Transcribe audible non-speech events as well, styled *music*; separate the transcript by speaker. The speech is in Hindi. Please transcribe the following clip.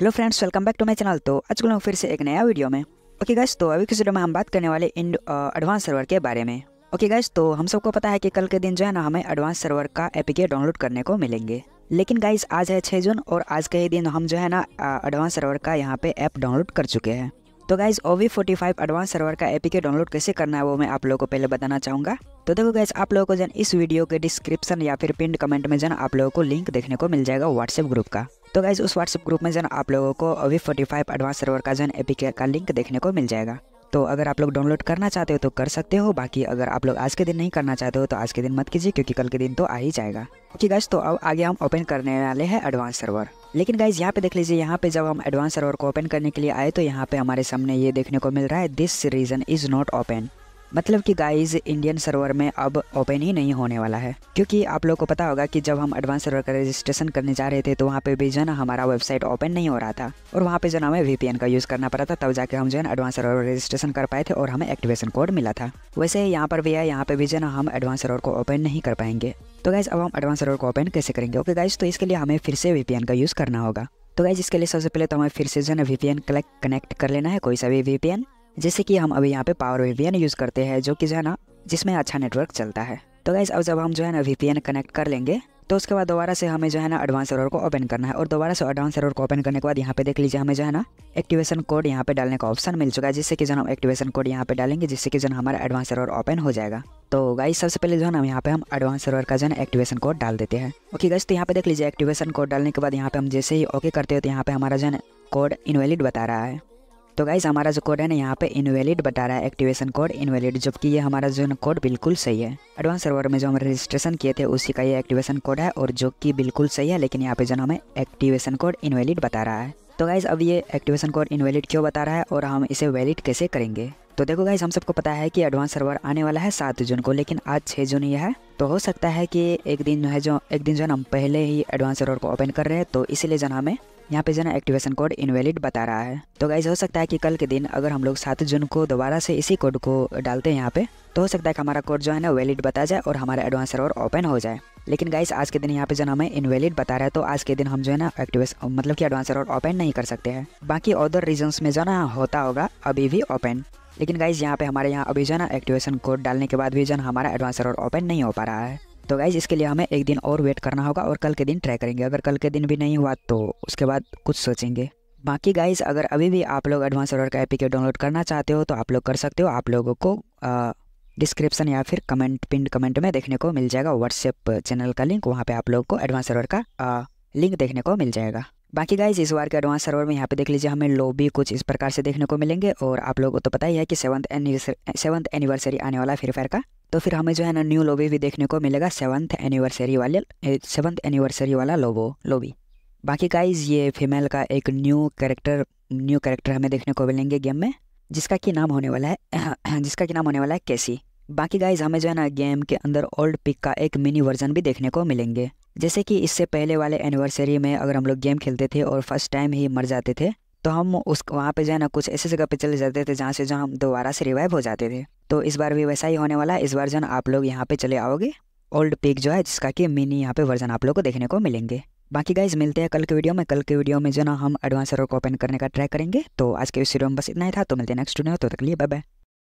Speaker 1: hello friends welcome back to my channel तो आज बोला फिर से एक नया वीडियो में ओके गैस तो अभी किस वीडियो में हम बात करने वाले इन एडवांस सर्वर के बारे में ओके गैस तो हम सबको पता है कि कल के दिन जो है ना हमें एडवांस सर्वर का एपीके डाउनलोड करने को मिलेंगे लेकिन गाइस आज है छः जून और आज के ही दिन हम जो है ना एडवांस सर्वर का यहाँ पे ऐप डाउनलोड कर चुके हैं तो guys O V forty five advance server का एपीके डाउनलोड कैसे करना है वो मैं आप लोगों को पहले बताना चाहूँगा तो देखो गाइज आप लोगों को जन इस वीडियो के डिस्क्रिप्शन या फिर पिंड कमेंट में जन आप लोगों को लिंक देखने को मिल जाएगा व्हाट्सएप ग्रुप का तो गाइज उस व्हाट्सअप ग्रुप में जो आप लोगों को अभी फोर्टी फाइव एडवांस सर्वर का जो एपी का लिंक देखने को मिल जाएगा तो अगर आप लोग डाउनलोड करना चाहते हो तो कर सकते हो बाकी अगर आप लोग आज के दिन नहीं करना चाहते हो तो आज के दिन मत कीजिए क्योंकि कल के दिन तो आ ही जाएगा ओके गाइज तो अब आगे हम ओपन करने वाले हैं एडवांस सर्वर लेकिन गाइज यहाँ पे देख लीजिए यहाँ पे जब हम एडवांस सर्वर को ओपन करने के लिए आए तो यहाँ पे हमारे सामने ये देखने को मिल रहा है this region is not open मतलब कि गाइस इंडियन सर्वर में अब ओपन ही नहीं होने वाला है क्योंकि आप लोग को पता होगा कि जब हम एडवांस सर्वर का रजिस्ट्रेशन करने जा रहे थे तो वहाँ पे भी जो ना हमारा वेबसाइट ओपन नहीं हो रहा था और वहाँ पे जो ना हमें वीपीएन का यूज़ करना पड़ा था तब जाके हम जो है ना एडवांस सर्वर रजिस्ट्रेशन कर पाए थे और हमें एक्टिवेशन कोड मिला था वैसे यहाँ पर भी है यहाँ पे भी जो ना हम एडवांस सर्वर को ओपन नहीं कर पाएंगे तो गाइज अब हम एडवांस सर्वर को ओपन कैसे करेंगे ओके गाइज तो इसके लिए हमें फिर से वीपीएन का यूज़ करना होगा तो गाइज इसके लिए सबसे पहले तो हमें फिर से जो है ना वीपीएन कलेक्ट कनेक्ट कर लेना है कोई सा भी वीपीएन जैसे कि हम अभी यहाँ पे पावर वी यूज़ करते हैं जो कि जो है ना जिसमें अच्छा नेटवर्क चलता है तो गाइज़ अब जब हम जो है ना वी कनेक्ट कर लेंगे तो उसके बाद दोबारा से हमें जो है ना एडवांस सर्वर को ओपन करना है और दोबारा से एडवांस सर्वर को ओपन करने के बाद यहाँ पे देख लीजिए हमें जो है ना एक्टिवेशन कोड यहाँ पे डालने का ऑप्शन मिल चुका है जिससे कि जो हम एक्टिवेशन कोड यहाँ पे डालेंगे जिससे कि जो हमारा एडवांस सर्वर ओपन हो जाएगा तो गाइस सबसे पहले जो है ना यहाँ पे हम एडवांस सर्वर का जो है एक्टिवेशन कोड डाल देते हैं ओके गाइस तो यहाँ पे देख लीजिए एक्टिवेशन कोड डालने के बाद यहाँ पे हम जैसे ही ओके करते हो तो यहाँ पे हमारा जो है कोड इनवैलिड बता रहा है तो गाइज़ हमारा जो कोड है ना यहाँ पे इनवैलिड बता रहा है एक्टिवेशन कोड इनवैलिड जबकि ये हमारा जो कोड बिल्कुल सही है एडवांस सर्वर में जो हम रजिस्ट्रेशन किए थे उसी का ये एक्टिवेशन कोड है और जो कि बिल्कुल सही है लेकिन यहाँ पे जो हमें एक्टिवेशन कोड इनवैलिड बता रहा है तो गाइज़ अब ये एक्टिवेशन कोड इनवैलिड क्यों बता रहा है और हम इसे वैलिड कैसे करेंगे तो देखो गाइज हम सबको पता है कि एडवांस सर्वर आने वाला है सात जून को लेकिन आज छः जून ही है तो हो सकता है कि एक दिन जो है जो एक दिन जो है हम पहले ही एडवांस सर्वर को ओपन कर रहे हैं तो इसीलिए जो हमें यहाँ पे जो एक्टिवेशन कोड इनवैलिड बता रहा है तो गाइज हो सकता है कि कल के दिन अगर हम लोग सात जून को दोबारा से इसी कोड को डालते हैं यहाँ पे तो हो सकता है कि हमारा कोड जो है ना वैलिड बता जाए और हमारा एडवांस सर्वर ओपन हो जाए लेकिन गाइस आज के दिन यहाँ पे जो हमें इनवैलिड बता रहा है तो आज के दिन हम जो है ना एक्टिवेश मतलब कि एडवांस सर्वर ओपन नहीं कर सकते हैं बाकी अदर रीजन में जो ना होता होगा अभी भी ओपन लेकिन गाइज यहाँ पे हमारे यहाँ अभी जो ना एक्टिवेशन कोड डालने के बाद भी जो हमारा एडवांस सर्वर ओपन नहीं हो पा रहा है तो गाइज इसके लिए हमें एक दिन और वेट करना होगा और कल के दिन ट्राई करेंगे अगर कल के दिन भी नहीं हुआ तो उसके बाद कुछ सोचेंगे बाकी गाइज अगर अभी भी आप लोग एडवांस ऑर्डर का एपी के डाउनलोड करना चाहते हो तो आप लोग कर सकते हो आप लोगों को डिस्क्रिप्शन या फिर कमेंट पिन कमेंट में देखने को मिल जाएगा व्हाट्सएप चैनल का लिंक वहाँ पे आप लोग को एडवांस ऑर्डर का आ, लिंक देखने को मिल जाएगा बाकी गाइज इस बार के एडवांस सर्वर में यहाँ पे देख लीजिए हमें लॉबी कुछ इस प्रकार से देखने को मिलेंगे और आप लोगों को तो पता ही है कि सेवंथ एनिवर्सरी सेवंथ एनिवर्सरी आने वाला फ्री फायर का तो फिर हमें जो है ना न्यू लॉबी भी देखने को मिलेगा सेवंथ एनिवर्सरी वाले सेवंथ एनिवर्सरी वाला लोबो लॉबी बाकी गाइज ये फीमेल का एक न्यू करेक्टर न्यू करेक्टर हमें देखने को मिलेंगे गेम में जिसका कि नाम होने वाला है *clears throat* जिसका कि नाम होने वाला है कैसी बाकी गाइज हमें जो है ना गेम के अंदर ओल्ड पिक का एक मिनी वर्जन भी देखने को मिलेंगे जैसे कि इससे पहले वाले एनिवर्सरी में अगर हम लोग गेम खेलते थे और फर्स्ट टाइम ही मर जाते थे तो हम उस वहाँ पे जो है ना कुछ ऐसे जगह पे चले जाते थे जहाँ से जहाँ हम दोबारा से रिवाइव हो जाते थे तो इस बार भी वैसा ही होने वाला है इस बार जो आप लोग यहाँ पे चले आओगे ओल्ड पिक जो है जिसका कि मिनी यहाँ पे वर्जन आप लोग को देखने को मिलेंगे बाकी गाइज मिलते हैं कल के वीडियो में कल के वीडियो में जो ना हम एडवांस रोक को ओपन करने का ट्राई करेंगे तो आज के इस वीडियो में बस इतना ही था तो मिलते हैं नेक्स्ट वीडियो तो तक लिए बाय बाय